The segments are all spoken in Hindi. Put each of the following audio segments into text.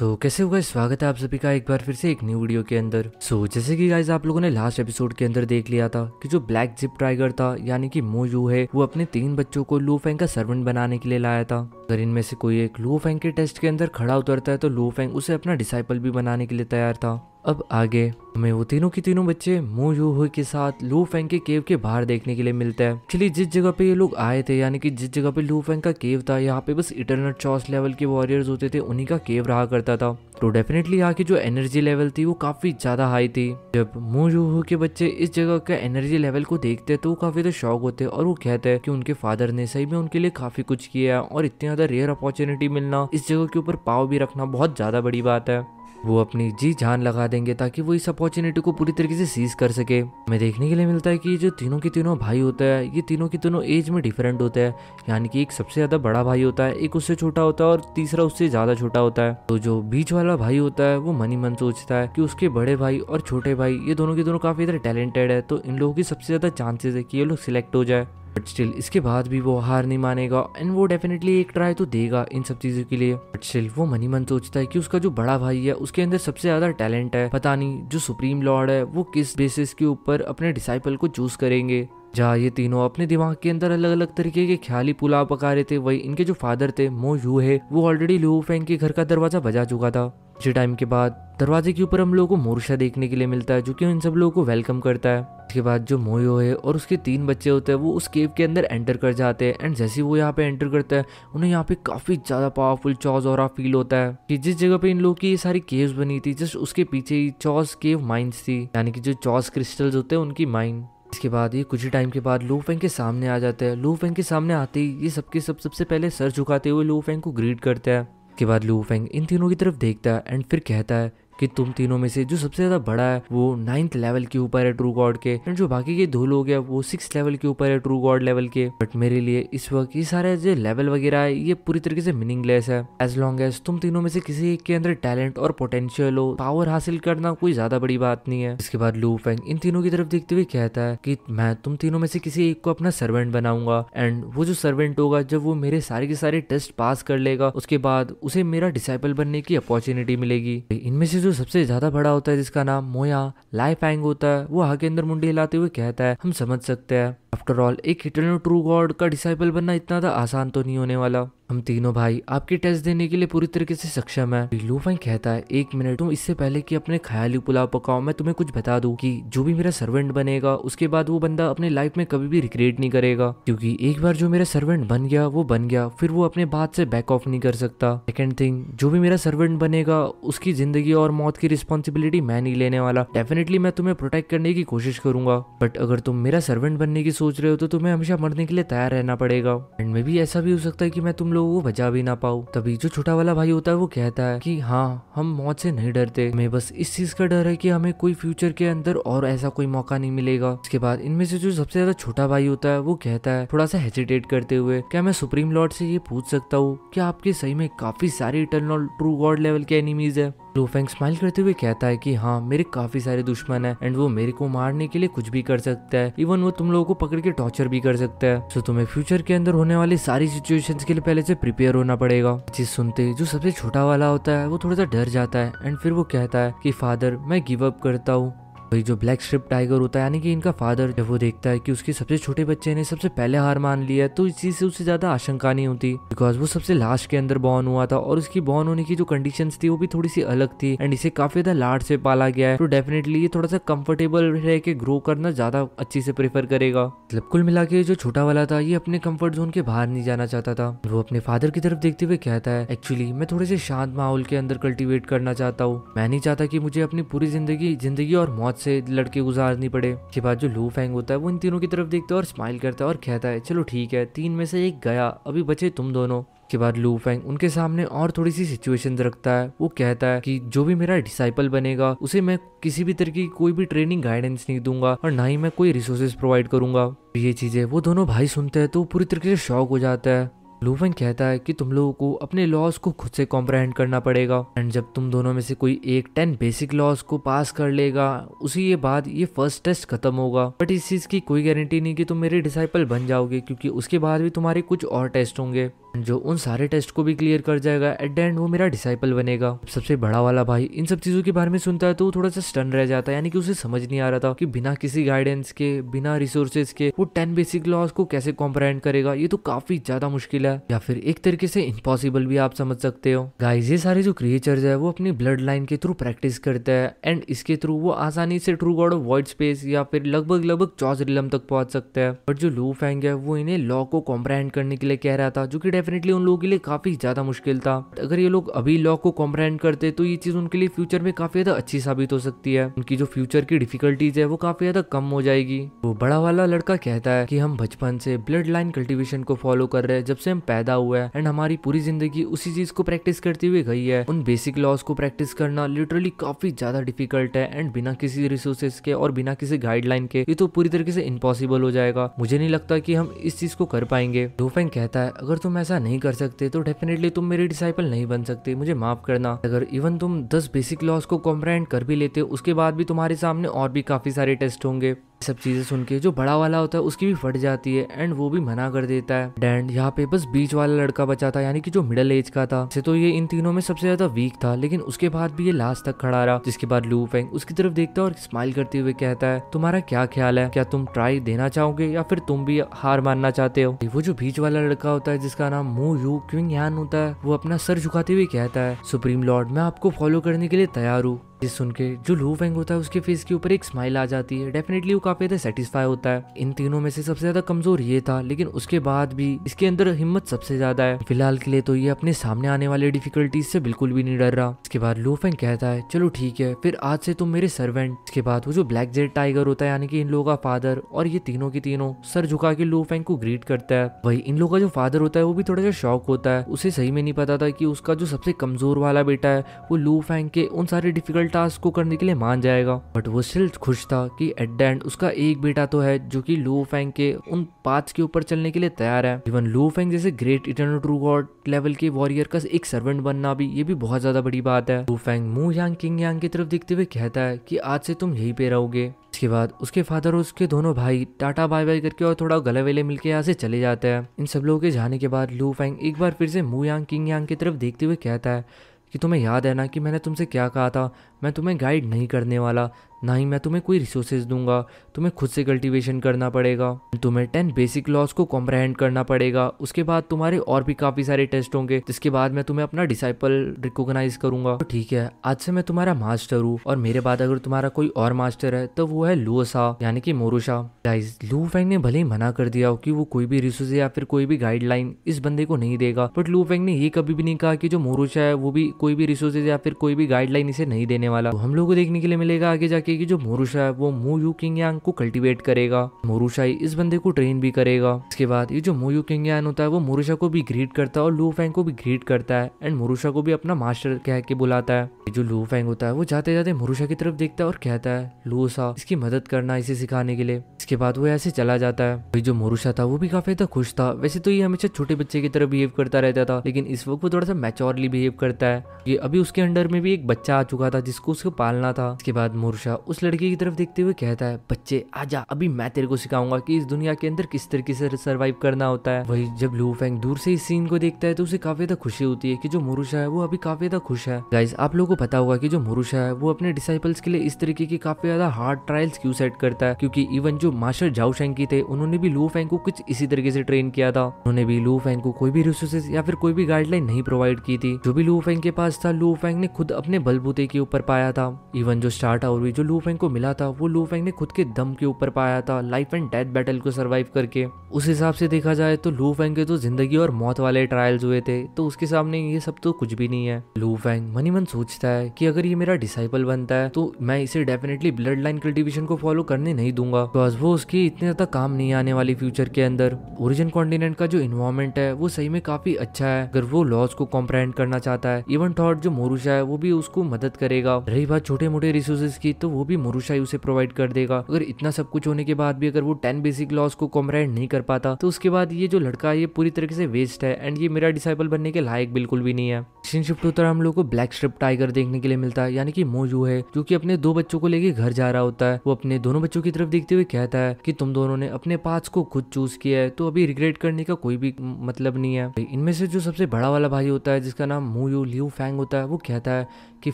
तो कैसे होगा स्वागत है आप सभी का एक बार फिर से एक न्यू वीडियो के अंदर सो so, जैसे कि गाइज आप लोगों ने लास्ट एपिसोड के अंदर देख लिया था कि जो ब्लैक जिप टाइगर था यानी कि मोजू है वो अपने तीन बच्चों को लू फेंग का सर्वेंट बनाने के लिए लाया था अगर इनमें से कोई एक लूफेंग के टेस्ट के अंदर खड़ा उतरता है तो फेंग उसे अपना डिसाइपल भी बनाने के लिए तैयार था अब आगे हमें वो तीनों के तीनों बच्चे मो यू हुई के साथ लू फेंग के केव के बाहर देखने के लिए मिलते हैं एक्चुअली जिस जगह पे ये लोग आए थे यानी कि जिस जगह पे लू फेंग का केव था यहाँ पे बस इटरनट चौस लेवल के वॉरियर्स होते थे उन्हीं का केव रहा करता था तो डेफिनेटली यहाँ की जो एनर्जी लेवल थी वो काफी ज्यादा हाई थी जब मुंह यू के बच्चे इस जगह का एनर्जी लेवल को देखते तो वो काफी ज्यादा शौक होते और वो कहते हैं कि उनके फादर ने सही में उनके लिए काफी कुछ किया है और इतनी ज्यादा रेयर अपॉर्चुनिटी मिलना इस जगह के ऊपर पाव भी रखना बहुत ज्यादा बड़ी बात है वो अपनी जी जान लगा देंगे ताकि वो इस अपॉर्चुनिटी को पूरी तरीके से सीज कर सके हमें देखने के लिए मिलता है कि जो तीनों के तीनों भाई होता है ये तीनों के तीनों एज में डिफरेंट होते हैं यानी कि एक सबसे ज़्यादा बड़ा भाई होता है एक उससे छोटा होता है और तीसरा उससे ज़्यादा छोटा होता है तो जो बीच वाला भाई होता है वो मनी मन सोचता है कि उसके बड़े भाई और छोटे भाई ये दोनों के दोनों काफ़ी ज़्यादा टैलेंटेड है तो इन लोगों की सबसे ज़्यादा चांसेस है कि ये लोग सिलेक्ट हो जाए बट स्टिल इसके बाद भी वो हार नहीं मानेगा एंड वो डेफिनेटली एक ट्राई तो देगा इन सब चीजों के लिए बट स्टिल वो मनी मन सोचता है कि उसका जो बड़ा भाई है उसके अंदर सबसे ज्यादा टैलेंट है पता नहीं जो सुप्रीम लॉर्ड है वो किस बेसिस के ऊपर अपने डिसाइपल को चूज करेंगे जहाँ ये तीनों अपने दिमाग के अंदर अलग अलग तरीके के ख्याली पुलाव पका रहे थे वही इनके जो फादर थे मो यू है वो ऑलरेडी लू फैंग के घर का दरवाजा बजा चुका था कुछ ही टाइम के बाद दरवाजे के ऊपर हम लोगों को मोरशा देखने के लिए मिलता है जो कि इन सब लोगों को वेलकम करता है उसके बाद जो मोयो है और उसके तीन बच्चे होते हैं वो उस केव के अंदर एंटर कर जाते हैं एंड जैसे वो यहाँ पे एंटर करता है उन्हें यहाँ पे काफ़ी ज़्यादा पावरफुल चौज और फील होता है कि जिस जगह पे इन लोगों की ये सारी केव्स बनी थी जस्ट उसके पीछे ही चौज केव माइंस थी यानी कि जो चौज क्रिस्टल्स होते हैं उनकी माइंड इसके बाद ये कुछ ही टाइम के बाद लू फैंग के सामने आ जाते हैं लू फैंग के सामने आते ही ये सबके सब सबसे पहले सर झुकाते हुए लू फैंग को ग्रीट करते है के बाद लू फेंग इन तीनों की तरफ देखता है एंड फिर कहता है कि तुम तीनों में से जो सबसे ज्यादा बड़ा है वो नाइन्थ लेवल के ऊपर है ट्रू गॉड के एंड जो बाकी के दो लोग है वो सिक्स लेवल के ऊपर है ट्रू गॉड लेवल के बट मेरे लिए इस वक्त ये सारे जो लेवल वगैरह है ये पूरी तरीके से मीनिंगलेस है एज लॉन्ग एज तुम तीनों में से किसी एक के अंदर टैलेंट और पोटेंशियल हो पावर हासिल करना कोई ज्यादा बड़ी बात नहीं है इसके बाद लू फेंग इन तीनों की तरफ देखते हुए कहता है कि मैं तुम तीनों में से किसी एक को अपना सर्वेंट बनाऊंगा एंड वो जो सर्वेंट होगा जब वो मेरे सारे के सारे टेस्ट पास कर लेगा उसके बाद उसे मेरा डिसाइपल बनने की अपॉर्चुनिटी मिलेगी इनमें से जो जो सबसे ज्यादा बड़ा होता है जिसका नाम मोया लाइफ एंग होता है वो हाकेंद्र मुंडी हिलाते हुए कहता है हम समझ सकते हैं आफ्टर ऑल एक इटर्नल ट्रू गॉड का डिसाइपल बनना इतना आसान तो नहीं होने वाला हम तीनों भाई आपकी टेस्ट देने के लिए पूरी तरीके से सक्षम है लूफाई कहता है एक मिनट तुम इससे पहले कि अपने ख्याली पुलाव पकाओ मैं तुम्हें कुछ बता दूं कि जो भी मेरा सर्वेंट बनेगा उसके बाद वो बंदा अपने लाइफ में कभी भी रिग्रेट नहीं करेगा क्योंकि एक बार जो मेरा सर्वेंट बन गया वो बन गया फिर वो अपने बात से बैक ऑफ नहीं कर सकता सेकेंड थिंग जो भी मेरा सर्वेंट बनेगा उसकी जिंदगी और मौत की रिस्पॉन्सिबिलिटी मैं नहीं लेने वाला डेफिनेटली मैं तुम्हें प्रोटेक्ट करने की कोशिश करूंगा बट अगर तुम मेरा सर्वेंट बनने की सोच रहे हो तो तुम्हें हमेशा मरने के लिए तैयार रहना पड़ेगा एंड में भी ऐसा भी हो सकता है कि मैं तुम लोगों को बचा भी ना पाऊँ तभी जो छोटा वाला भाई होता है वो कहता है कि हाँ हम मौत से नहीं डरते हमें बस इस चीज का डर है कि हमें कोई फ्यूचर के अंदर और ऐसा कोई मौका नहीं मिलेगा इसके बाद इनमें से जो सबसे ज्यादा छोटा भाई होता है वो कहता है थोड़ा सा हेजिटेट करते हुए क्या मैं सुप्रीम लॉर्ड से ये पूछ सकता हूँ क्या आपके सही में काफी सारे इटर ट्रू गॉड लेवल के एनिमीज है लूफेंग स्माइल करते हुए कहता है कि हाँ मेरे काफी सारे दुश्मन है एंड वो मेरे को मारने के लिए कुछ भी कर सकता है इवन वो तुम लोगों को पकड़ के टॉर्चर भी कर सकता है सो तुम्हें फ्यूचर के अंदर होने वाली सारी सिचुएशन के लिए पहले से प्रिपेयर होना पड़ेगा चीज सुनते जो सबसे छोटा वाला होता है वो थोड़ा सा डर जाता है एंड फिर वो कहता है की फादर मैं गिव अप करता हूँ वही जो ब्लैक स्ट्रिप टाइगर होता है यानी कि इनका फादर जब वो देखता है कि उसके सबसे छोटे बच्चे ने सबसे पहले हार मान लिया तो इस चीज से उसे ज्यादा आशंका नहीं होती बिकॉज वो सबसे लास्ट के अंदर बॉर्न हुआ था और उसकी बॉर्न होने की जो कंडीशन थी वो भी थोड़ी सी अलग थी एंड इसे काफी ज्यादा लाड से पाला गया है तो डेफिनेटली ये थोड़ा सा कंफर्टेबल रह के ग्रो करना ज्यादा अच्छी से प्रेफर करेगा मतलब कुल मिला के जो छोटा वाला था ये अपने कम्फर्ट जोन के बाहर नहीं जाना चाहता था वो अपने फादर की तरफ देखते हुए कहता है एक्चुअली मैं थोड़े से शांत माहौल के अंदर कल्टिवेट करना चाहता हूँ मैं नहीं चाहता की मुझे अपनी पूरी जिंदगी जिंदगी और मौत से लड़के गुजारनी पड़े के बाद जो लू फैंग होता है वो इन तीनों की तरफ देखता है और स्माइल करता है और कहता है चलो ठीक है तीन में से एक गया अभी बचे तुम दोनों के बाद लू फेंग उनके सामने और थोड़ी सी सिचुएशन रखता है वो कहता है कि जो भी मेरा डिसाइपल बनेगा उसे मैं किसी भी तरह की कोई भी ट्रेनिंग गाइडेंस नहीं दूंगा और ना ही मैं कोई रिसोर्सेज प्रोवाइड करूंगा ये चीजें वो दोनों भाई सुनते हैं तो पूरी तरीके से शॉक हो जाता है लुवन कहता है कि तुम लोगों को अपने लॉस को खुद से कॉम्प्रहेंड करना पड़ेगा एंड जब तुम दोनों में से कोई एक टेन बेसिक लॉस को पास कर लेगा उसी के बाद ये फर्स्ट टेस्ट खत्म होगा बट इस चीज की कोई गारंटी नहीं कि तुम मेरे डिसाइपल बन जाओगे क्योंकि उसके बाद भी तुम्हारे कुछ और टेस्ट होंगे जो उन सारे टेस्ट को भी क्लियर कर जाएगा एट द एंड वो मेरा डिसाइपल बनेगा सबसे बड़ा वाला भाई इन सब चीज़ों के बारे में सुनता है तो वो थोड़ा सा स्टन रह जाता है यानी कि उसे समझ नहीं आ रहा था कि बिना किसी गाइडेंस के बिना रिसोर्सेज के वो टेन बेसिक लॉस को कैसे कॉम्प्रहेंड करेगा ये तो काफ़ी ज़्यादा मुश्किल है या फिर एक तरीके से इम्पॉसिबल भी आप समझ सकते हो गाइज ये सारे जो क्रिएचर्स है वो अपनी ब्लड लाइन के थ्रू प्रैक्टिस करते हैं एंड इसके थ्रू वो आसानी से true god of white space या फिर लगभग लगभग चौजरिलम तक पहुंच सकते हैं बट जो लू फैंग है वो इन्हें लॉ को कॉम्प्रहेंड करने के लिए कह रहा था जो की डेफिनेटली उन लोगों के लिए काफ़ी ज़्यादा मुश्किल था अगर ये लोग अभी लॉ को कॉम्प्रहेंड करते तो ये चीज़ उनके लिए फ्यूचर में काफ़ी ज़्यादा अच्छी साबित हो सकती है उनकी जो फ्यूचर की डिफिकल्टीज है वो काफ़ी ज़्यादा कम हो जाएगी वो बड़ा वाला लड़का कहता है कि हम बचपन से ब्लड लाइन कल्टिवेशन को फॉलो कर रहे हैं जब से हम पैदा हुए हैं एंड हमारी पूरी जिंदगी उसी चीज़ को प्रैक्टिस करती हुई गई है उन बेसिक लॉस को प्रैक्टिस करना लिटरली काफ़ी ज़्यादा डिफिकल्ट है एंड बिना किसी रिसोर्सेज के और बिना किसी गाइडलाइन के ये तो पूरी तरीके से इम्पॉसिबल हो जाएगा मुझे नहीं लगता कि हम इस चीज़ को कर पाएंगे डोफेंग कहता है अगर तुम ऐसा ऐसा नहीं कर सकते तो डेफिनेटली तुम मेरे डिसाइपल नहीं बन सकते मुझे माफ करना अगर इवन तुम दस बेसिक लॉस को कॉम्प्रहेंड कर भी लेते उसके बाद भी तुम्हारे सामने और भी काफ़ी सारे टेस्ट होंगे सब चीज़ें सुन के जो बड़ा वाला होता है उसकी भी फट जाती है एंड वो भी मना कर देता है डैंड यहाँ पे बस बीच वाला लड़का बचा था यानी कि जो मिडल एज का था से तो ये इन तीनों में सबसे ज्यादा वीक था लेकिन उसके बाद भी ये लास्ट तक खड़ा रहा जिसके बाद लू फेंग उसकी तरफ देखता है और स्माइल करते हुए कहता है तुम्हारा क्या ख्याल है क्या तुम ट्राई देना चाहोगे या फिर तुम भी हार मानना चाहते हो वो जो बीच वाला लड़का होता है जिसका नाम नाम मो यू क्विंग होता है वो अपना सर झुकाते हुए कहता है सुप्रीम लॉर्ड मैं आपको फॉलो करने के लिए तैयार हूँ जिस सुन के जो लू फेंग होता है उसके फेस के ऊपर एक स्माइल आ जाती है डेफिनेटली वो काफी ज्यादा सेटिस्फाई होता है इन तीनों में से सबसे ज्यादा कमजोर ये था लेकिन उसके बाद भी इसके अंदर हिम्मत सबसे ज्यादा है फिलहाल के लिए तो ये अपने सामने आने वाले डिफिकल्टीज से बिल्कुल भी नहीं डर रहा इसके बाद लू फेंग कहता है चलो ठीक है फिर आज से तुम मेरे सर्वेंट इसके बाद वो जो ब्लैक जेड टाइगर होता है यानी कि इन लोगों का फादर और ये तीनों की तीनों सर झुका के लू फेंग को ग्रीट करता है वही इन लोगों का जो फादर होता है वो भी थोड़ा सा शौक होता है उसे सही में नहीं पता था कि उसका जो सबसे कमजोर वाला बेटा है वो लू फेंग के उन सारे डिफिकल्ट टास्क को करने के लिए मान जाएगा बट वो सिल खुश था कि एट द एंड उसका एक बेटा तो है जो कि लू फैंग के उन पाथ के ऊपर चलने के लिए तैयार है इवन लू फैंग जैसे great eternal true god level के वॉरियर का एक सर्वेंट बनना भी ये भी बहुत ज्यादा बड़ी बात है लू फैंग मू यांग किंग यांग की तरफ देखते हुए कहता है कि आज से तुम यही पे रहोगे इसके बाद उसके फादर और उसके दोनों भाई टाटा बाय बाय करके और थोड़ा गले वेले मिलके यहाँ से चले जाते हैं इन सब लोगों के जाने के बाद लू फैंग एक बार फिर से मू यांग किंग यांग की तरफ देखते हुए कहता है कि तुम्हें याद है ना कि मैंने तुमसे क्या कहा था मैं तुम्हें गाइड नहीं करने वाला ना ही मैं तुम्हें कोई रिसोर्सेज दूंगा तुम्हें खुद से कल्टीवेशन करना पड़ेगा तुम्हें टेन बेसिक लॉस को कॉम्प्रहेंड करना पड़ेगा उसके बाद तुम्हारे और भी काफ़ी सारे टेस्ट होंगे जिसके बाद मैं तुम्हें अपना डिसाइपल रिकोगनाइज करूंगा तो ठीक है आज से मैं तुम्हारा मास्टर हूँ और मेरे बाद अगर तुम्हारा कोई और मास्टर है तो वो है लुओसा यानी कि मोरूशा गाइज लू फेंग ने भले ही मना कर दिया हो कि वो कोई भी रिसोर्स या फिर कोई भी गाइडलाइन इस बंदे को नहीं देगा बट लू फेंग ने ये कभी भी नहीं कहा कि जो मोरूशा है वो भी कोई भी रिसोर्सेज या फिर कोई भी गाइडलाइन इसे नहीं देने वाला तो हम लोग को देखने के लिए मिलेगा आगे जाके कि जो मोरूशा है वो मोयू किंग को कल्टिवेट करेगा मोरूशा इस बंदे को ट्रेन भी करेगा इसके बाद ये जो मोयू किंग होता है वो मोरूशा को भी ग्रीट करता है और लू फैंग को भी ग्रीट करता है एंड मोरूशा को भी अपना मास्टर कह के बुलाता है जो लू फैंग होता है वो जाते जाते मोरूशा की तरफ देखता है और कहता है लूसा इसकी मदद करना इसे सिखाने के लिए इसके बाद वो ऐसे चला जाता है भाई जो मोरूशा था वो भी काफी ज्यादा खुश था वैसे तो ये हमेशा छोटे बच्चे की तरह बिहेव करता रहता था लेकिन इस वक्त वो थोड़ा सा मेचोरली बिहेव करता है ये अभी उसके अंडर में भी एक बच्चा आ चुका था जिसको जिसको उसको पालना था इसके बाद मूर्छा उस लड़की की तरफ देखते हुए कहता है बच्चे आजा अभी मैं तेरे को सिखाऊंगा कि इस दुनिया के अंदर किस तरीके से सर्वाइव करना होता है वही जब लू फैंग दूर से इस सीन को देखता है तो उसे काफी ज्यादा खुशी होती है कि जो मुरुषा है वो अभी काफी ज्यादा खुश है गाइज आप लोगों को पता होगा कि जो मोरूशा है वो अपने डिसाइपल्स के लिए इस तरीके की काफी ज्यादा हार्ड ट्रायल्स क्यों सेट करता है क्योंकि इवन जो मास्टर जाओ शेंकी थे उन्होंने भी लू फैंग को कुछ इसी तरीके से ट्रेन किया था उन्होंने भी लू फैंग को कोई भी रिसोर्सेज या फिर कोई भी गाइडलाइन नहीं प्रोवाइड की थी जो भी लू फेंग के पास था लू फैंग ने खुद अपने बलबूते के ऊपर पाया था इवन जो स्टार्ट आउट हुई जो लू को मिला था वो लू फेंग ने खुद के दम के ऊपर पाया था लाइफ एंड डेथ बैटल को सर्वाइव करके उस हिसाब से देखा जाए तो लू फेंग के तो जिंदगी और मौत वाले ट्रायल्स हुए थे तो उसके सामने ये सब तो कुछ भी नहीं है लू मनी मन सोचता है कि अगर ये मेरा डिसाइपल बनता है तो मैं इसे डेफिनेटली ब्लड लाइन कल्टिवेशन को फॉलो करने नहीं दूंगा बिकॉज वो उसके इतने ज्यादा काम नहीं आने वाली फ्यूचर के अंदर ओरिजिन कॉन्टिनेंट का जो इन्वायरमेंट है वो सही में काफी अच्छा है अगर वो लॉस को कॉम्प्रहेंड करना चाहता है इवन थॉट जो मोरूशा है वो भी उसको मदद करेगा बताओ रही बात छोटे मोटे रिसोर्सेज की तो वो भी मोरूशाई उसे प्रोवाइड कर देगा अगर इतना सब कुछ होने के बाद भी अगर वो टेन बेसिक लॉस को कॉम्प्राइड नहीं कर पाता तो उसके बाद ये जो लड़का है ये पूरी तरीके से वेस्ट है एंड ये मेरा डिसाइबल बनने के लायक बिल्कुल भी नहीं है सीन शिफ्ट होता है हम लोग को ब्लैक स्ट्रिप टाइगर देखने के लिए मिलता है यानी कि मोजू है जो कि अपने दो बच्चों को लेके घर जा रहा होता है वो अपने दोनों बच्चों की तरफ देखते हुए कहता है कि तुम दोनों ने अपने पास को खुद चूज किया है तो अभी रिग्रेट करने का कोई भी मतलब नहीं है इनमें से जो सबसे बड़ा वाला भाई होता है जिसका नाम मोयू लियू फैंग होता है वो कहता है कि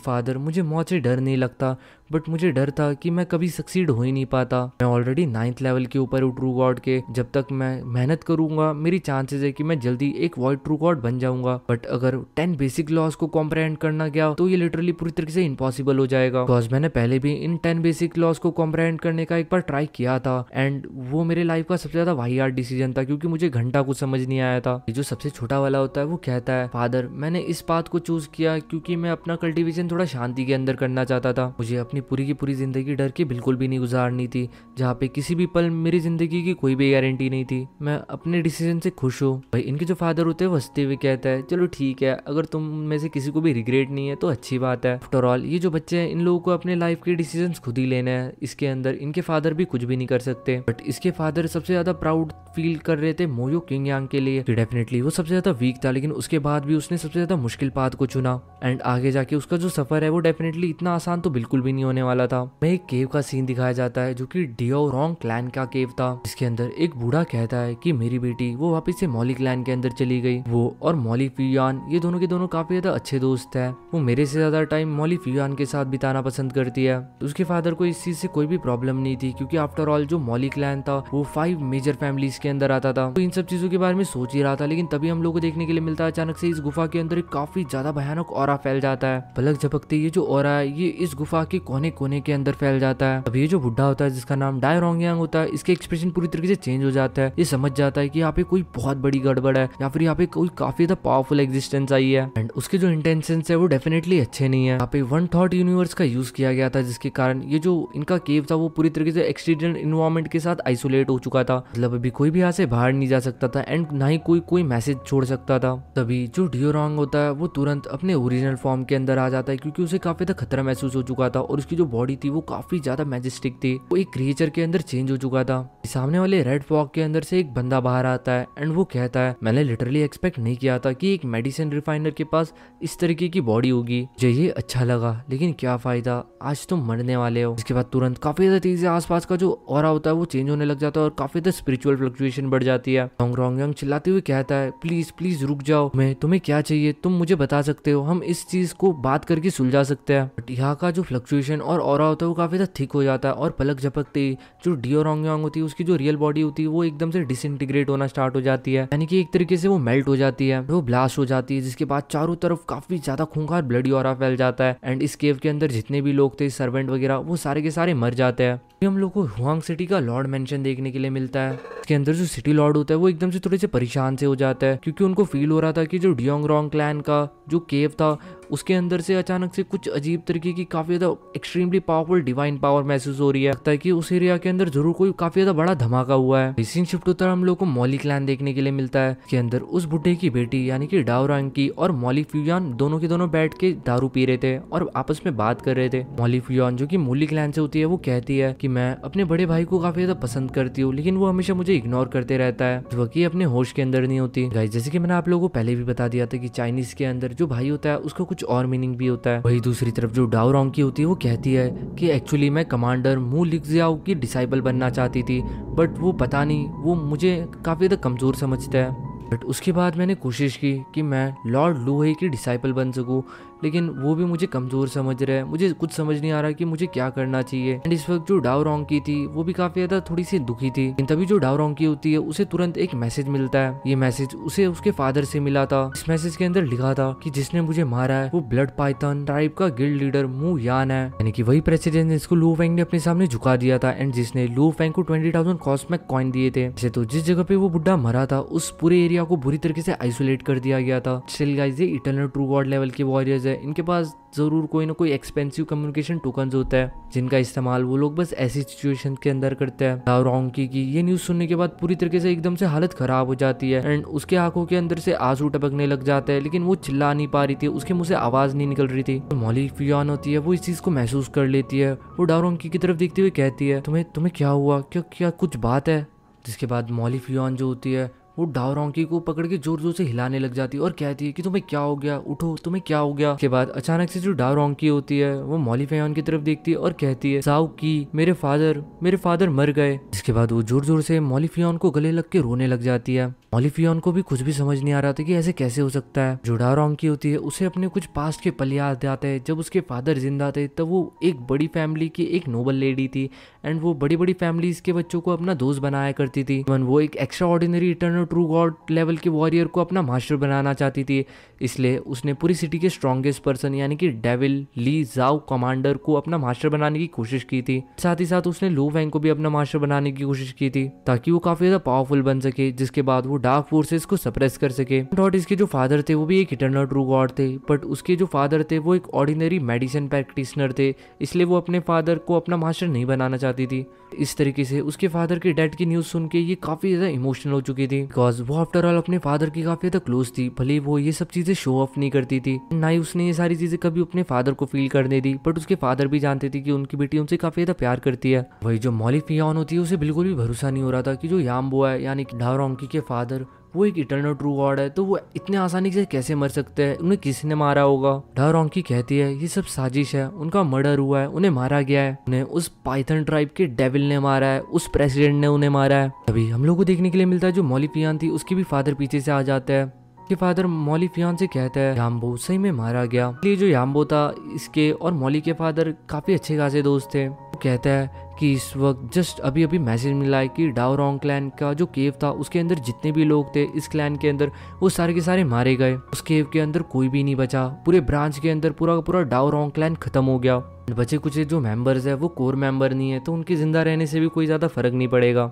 फ़ादर मुझे मौत से डर नहीं लगता बट मुझे डर था कि मैं कभी सक्सीड हो ही नहीं पाता मैं ऑलरेडी नाइन्थ लेवल के ऊपर ट्रू गॉड के जब तक मैं मेहनत करूंगा मेरी चांसेस है कि मैं जल्दी एक वॉइड ट्रू गॉड बन जाऊंगा बट अगर टेन बेसिक लॉस को कॉम्प्रहेंड करना गया तो ये लिटरली पूरी तरीके से इम्पॉसिबल हो जाएगा बिकॉज मैंने पहले भी इन टेन बेसिक लॉस को कॉम्प्रहेंड करने का एक बार ट्राई किया था एंड वो मेरे लाइफ का सबसे ज्यादा वाई आर्ट डिसीजन था क्योंकि मुझे घंटा कुछ समझ नहीं आया था जो सबसे छोटा वाला होता है वो कहता है फादर मैंने इस बात को चूज किया क्योंकि मैं अपना कल्टिवेशन थोड़ा शांति के अंदर करना चाहता था मुझे अपने अपनी पूरी की पूरी ज़िंदगी डर के बिल्कुल भी नहीं गुजारनी थी जहाँ पे किसी भी पल मेरी ज़िंदगी की कोई भी गारंटी नहीं थी मैं अपने डिसीजन से खुश हूँ भाई इनके जो फादर होते हैं हंसते हुए कहता है चलो ठीक है अगर तुम में से किसी को भी रिग्रेट नहीं है तो अच्छी बात है आफ्टर ये जो बच्चे हैं इन लोगों को अपने लाइफ के डिसीजन खुद ही लेना है इसके अंदर इनके फादर भी कुछ भी नहीं कर सकते बट इसके फादर सबसे ज़्यादा प्राउड फील कर रहे थे मोयो किंग यांग के लिए डेफिनेटली वो सबसे ज़्यादा वीक था लेकिन उसके बाद भी उसने सबसे ज़्यादा मुश्किल पात को चुना एंड आगे जाके उसका जो सफ़र है वो डेफिनेटली इतना आसान तो बिल्कुल भी नहीं होने वाला था मैं एक केव का सीन दिखाया जाता है जो कि डियो रॉन्ग क्लैन का केव था जिसके अंदर एक बूढ़ा कहता है कि मेरी बेटी वो वापस से मौली क्लैन के अंदर चली गई वो और मौली फियान ये दोनों के दोनों काफी ज्यादा अच्छे दोस्त है वो मेरे से ज्यादा टाइम मौली फियान के साथ बिताना पसंद करती है उसके फादर को इस चीज से कोई भी प्रॉब्लम नहीं थी क्योंकि आफ्टर ऑल जो मौली क्लैन था वो फाइव मेजर फैमिलीज के अंदर आता था तो इन सब चीजों के बारे में सोच ही रहा था लेकिन तभी हम लोग को देखने के लिए मिलता है अचानक से इस गुफा के अंदर एक काफी ज्यादा भयानक और फैल जाता है पलक झपकते ये जो और ये इस गुफा के कोने कोने के अंदर फैल जाता है अब ये जो बुढ़ा होता है जिसका नाम डायरोंग होता है इसके एक्सप्रेशन पूरी तरीके से चेंज हो जाता है ये समझ जाता है कि यहाँ पे कोई बहुत बड़ी गड़बड़ है या फिर यहाँ पे कोई काफी ज्यादा पावरफुल एग्जिस्टेंस आई है एंड उसके जो इंटेंशन है वो डेफिनेटली अच्छे नहीं है यहाँ पे वन थॉट यूनिवर्स का यूज किया गया था जिसके कारण ये जो इनका केव था वो पूरी तरीके से एक्सटीरियर इन्वायरमेंट के साथ आइसोलेट हो चुका था मतलब अभी कोई भी यहाँ से बाहर नहीं जा सकता था एंड ना ही कोई कोई मैसेज छोड़ सकता था तभी जो डियोरॉन्ग होता है वो तुरंत अपने ओरिजिनल फॉर्म के अंदर आ जाता है क्योंकि उसे काफी ज्यादा खतरा महसूस हो चुका था और उसकी जो बॉडी थी वो काफी ज्यादा मैजेस्टिक थी वो एक क्रिएचर के अंदर चेंज हो चुका था सामने वाले रेड फॉग के अंदर से एक बंदा बाहर आता है एंड वो कहता है मैंने लिटरली एक्सपेक्ट नहीं किया था कि एक मेडिसिन रिफाइनर के पास इस तरीके की बॉडी होगी मुझे ये अच्छा लगा लेकिन क्या फायदा आज तुम मरने वाले हो इसके बाद तुरंत काफी ज्यादा तेजी आसपास का जो और होता है वो चेंज होने लग जाता है और काफी ज्यादा स्पिरिचुअल फ्लक्चुएशन बढ़ जाती है चिल्लाते हुए कहता है प्लीज प्लीज रुक जाओ मैं तुम्हें क्या चाहिए तुम मुझे बता सकते हो हम इस चीज को बात करके सुलझा सकते हैं यहाँ का जो फ्लक्चुएशन एक्सप्रेशन और और होता है वो काफ़ी ज़्यादा थिक हो जाता है और पलक झपकते जो डियोरोंग होती है उसकी जो रियल बॉडी होती है वो एकदम से डिसइंटीग्रेट होना स्टार्ट हो जाती है यानी कि एक तरीके से वो मेल्ट हो जाती है वो ब्लास्ट हो जाती है जिसके बाद चारों तरफ काफ़ी ज़्यादा खूंखार ब्लडी और फैल जाता है एंड इस केव के अंदर जितने भी लोग थे सर्वेंट वगैरह वो सारे के सारे मर जाते हैं हम लोग को हुआंग सिटी का लॉर्ड मेंशन देखने के लिए मिलता है इसके अंदर जो सिटी लॉर्ड होता है वो एकदम से थोड़े से परेशान से हो जाता है क्योंकि उनको फील हो रहा था कि जो डियोंग रॉन्ग क्लैन का जो केव था उसके अंदर से अचानक से कुछ अजीब तरीके की काफ़ी ज़्यादा एक्सट्रीमली पावरफुल डिवाइन पावर महसूस हो रही है लगता है कि उस एरिया के अंदर जरूर कोई काफ़ी ज़्यादा बड़ा धमाका हुआ है सीन शिफ्ट होता हम लोग को मौली क्लैन देखने के लिए मिलता है के अंदर उस बुढ़े की बेटी यानी कि डावरांग की और मौली फ्यूजान दोनों के दोनों बैठ के दारू पी रहे थे और आपस में बात कर रहे थे मौली फ्यूजान जो की मोली क्लैन से होती है वो कहती है की मैं अपने बड़े भाई को काफ़ी ज़्यादा पसंद करती हूँ लेकिन वो हमेशा मुझे इग्नोर करते रहता है जो की अपने होश के अंदर नहीं होती जैसे की मैंने आप लोगों को पहले भी बता दिया था की चाइनीज के अंदर जो भाई होता है उसको कुछ कुछ और मीनिंग भी होता है वही दूसरी तरफ जो डाउरोंग की होती है वो कहती है कि एक्चुअली मैं कमांडर मू लिक्जियाओ की डिसाइबल बनना चाहती थी बट वो पता नहीं वो मुझे काफ़ी ज़्यादा कमज़ोर समझता है बट उसके बाद मैंने कोशिश की कि मैं लॉर्ड लूहे की डिसाइपल बन सकूँ लेकिन वो भी मुझे कमज़ोर समझ रहा है मुझे कुछ समझ नहीं आ रहा कि मुझे क्या करना चाहिए एंड इस वक्त जो डाव रोंग की थी वो भी काफ़ी ज़्यादा थोड़ी सी दुखी थी लेकिन तभी जो डाव रोंग की होती है उसे तुरंत एक मैसेज मिलता है ये मैसेज उसे उसके फादर से मिला था इस मैसेज के अंदर लिखा था की जिसने मुझे मारा है वो ब्लड पाइथन ट्राइब का गिल्ड लीडर मू यान है यानी कि वही प्रेसिडेंट जिसको लू फैंग ने अपने सामने झुका दिया था एंड जिसने लू फैंग को ट्वेंटी थाउजेंड कॉस्मेक कॉइन दिए थे जैसे तो जिस जगह पे वो बुढ़ा मरा था उस पूरे एरिया को बुरी तरीके से आइसोलेट कर दिया गया था स्टिल गाइज ये इटर्नल ट्रू गॉड लेवल के वॉरियर्स है इनके पास ज़रूर कोई ना कोई एक्सपेंसिव कम्युनिकेशन टोकन होता है जिनका इस्तेमाल वो लोग बस ऐसी सिचुएशन के अंदर करते हैं रावरोंकी की ये न्यूज़ सुनने के बाद पूरी तरीके से एकदम से हालत ख़राब हो जाती है एंड उसके आंखों के अंदर से आंसू टपकने लग जाते हैं लेकिन वो चिल्ला नहीं पा रही थी उसके मुँह से आवाज़ नहीं निकल रही थी तो मौलिक फियान होती है वो इस चीज़ को महसूस कर लेती है वो डारोंकी की तरफ देखते हुए कहती है तुम्हें तुम्हें क्या हुआ क्या क्या कुछ बात है जिसके बाद मौली फियान जो होती है वो डाव डावरोंकी को पकड़ के जोर जोर से हिलाने लग जाती है और कहती है कि तुम्हें क्या हो गया उठो तुम्हें क्या हो गया उसके बाद अचानक से जो डाव डावरोंकी होती है वो मॉलीफेन की तरफ देखती है और कहती है साउ की मेरे फादर मेरे फादर मर गए इसके बाद वो जोर जोर से मॉलीफियन को गले लग के रोने लग जाती है मॉलीफियन को भी कुछ भी समझ नहीं आ रहा था कि ऐसे कैसे हो सकता है जो डारोंकी होती है उसे अपने कुछ पास्ट के पल याद आते हैं जब उसके फादर जिंदा थे तब वो एक बड़ी फैमिली की एक नोबल लेडी थी एंड वो बड़ी बड़ी फैमिलीज के बच्चों को अपना दोस्त बनाया करती थी वो एक extraordinary eternal true god level के वॉरियर को अपना मास्टर बनाना चाहती थी इसलिए उसने पूरी सिटी के स्ट्रॉन्गेस्ट पर्सन यानी कि डेविल ली जाओ कमांडर को अपना मास्टर बनाने की कोशिश की थी साथ ही साथ उसने लो वैंग को भी अपना मास्टर बनाने की कोशिश की थी ताकि वो काफी ज्यादा पावरफुल बन सके जिसके बाद वो डार्क फोर्सेस को सप्रेस कर सके डॉट इसके जो फादर थे वो भी एक इटर्नल ट्रू गॉड थे बट उसके जो फादर थे वो एक ऑर्डिनरी मेडिसिन प्रैक्टिसनर थे इसलिए वो अपने फादर को अपना मास्टर नहीं बनाना चाहती थी इस तरीके से उसके फादर के डेड की न्यूज सुन के ये काफी ज्यादा इमोशनल हो चुकी थी बिकॉज वो आफ्टर ऑल अपने फादर की काफी ज्यादा क्लोज थी भले वो ये सब चीजें शो ऑफ नहीं करती थी ना ही उसने ये सारी चीजें कभी अपने फादर को फील करने दी बट उसके फादर भी जानते थे कि उनकी बेटी उनसे काफी ज्यादा प्यार करती है वही जो मौलिक फियान होती है उसे बिल्कुल भी भरोसा नहीं हो रहा था कि जो याम्बो है यानी डारोंकी के फादर वो एक इटरनल ट्रू गॉड है तो वो इतने आसानी से कैसे मर सकते हैं उन्हें किसने मारा होगा डारोंकी कहती है ये सब साजिश है उनका मर्डर हुआ है उन्हें मारा गया है उन्हें उस पाइथन ट्राइब के डेविल ने मारा है उस प्रेसिडेंट ने उन्हें मारा है तभी हम लोग को देखने के लिए मिलता है जो मौली पियान थी उसके भी फादर पीछे से आ जाते है कि फादर मौली फियान से कहता है याम्बो सही में मारा गया इसलिए जो याम्बो था इसके और मौली के फादर काफी अच्छे खासे दोस्त थे वो कहता है कि इस वक्त जस्ट अभी अभी मैसेज मिला है कि डावरोंग क्लैन का जो केव था उसके अंदर जितने भी लोग थे इस क्लैन के अंदर वो सारे के सारे मारे गए उस केव के अंदर कोई भी नहीं बचा पूरे ब्रांच के अंदर पूरा का पूरा डाउरोंग क्लैन खत्म हो गया बचे कुछ जो मेंबर्स है वो कोर मेंबर नहीं है तो उनके जिंदा रहने से भी कोई ज़्यादा फर्क नहीं पड़ेगा